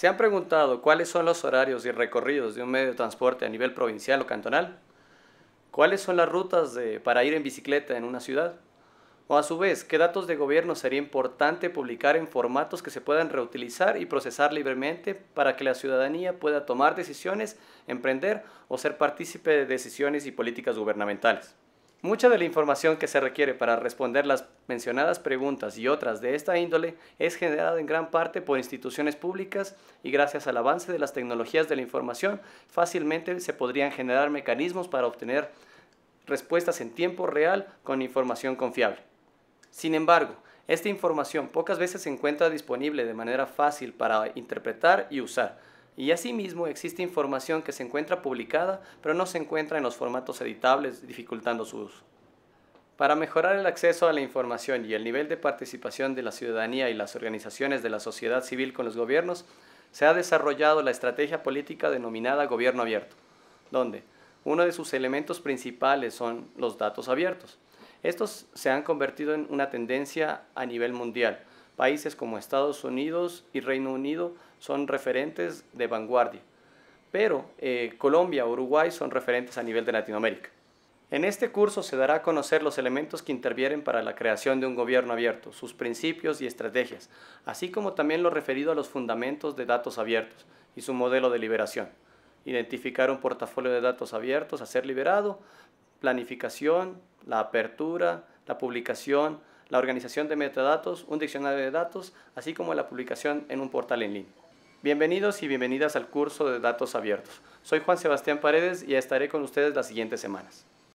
¿Se han preguntado cuáles son los horarios y recorridos de un medio de transporte a nivel provincial o cantonal? ¿Cuáles son las rutas de, para ir en bicicleta en una ciudad? O a su vez, ¿qué datos de gobierno sería importante publicar en formatos que se puedan reutilizar y procesar libremente para que la ciudadanía pueda tomar decisiones, emprender o ser partícipe de decisiones y políticas gubernamentales? Mucha de la información que se requiere para responder las mencionadas preguntas y otras de esta índole es generada en gran parte por instituciones públicas y gracias al avance de las tecnologías de la información fácilmente se podrían generar mecanismos para obtener respuestas en tiempo real con información confiable. Sin embargo, esta información pocas veces se encuentra disponible de manera fácil para interpretar y usar y asimismo existe información que se encuentra publicada pero no se encuentra en los formatos editables, dificultando su uso. Para mejorar el acceso a la información y el nivel de participación de la ciudadanía y las organizaciones de la sociedad civil con los gobiernos, se ha desarrollado la estrategia política denominada Gobierno Abierto, donde uno de sus elementos principales son los datos abiertos. Estos se han convertido en una tendencia a nivel mundial, Países como Estados Unidos y Reino Unido son referentes de vanguardia, pero eh, Colombia, Uruguay son referentes a nivel de Latinoamérica. En este curso se dará a conocer los elementos que intervienen para la creación de un gobierno abierto, sus principios y estrategias, así como también lo referido a los fundamentos de datos abiertos y su modelo de liberación. Identificar un portafolio de datos abiertos a ser liberado, planificación, la apertura, la publicación, la organización de metadatos, un diccionario de datos, así como la publicación en un portal en línea. Bienvenidos y bienvenidas al curso de Datos Abiertos. Soy Juan Sebastián Paredes y estaré con ustedes las siguientes semanas.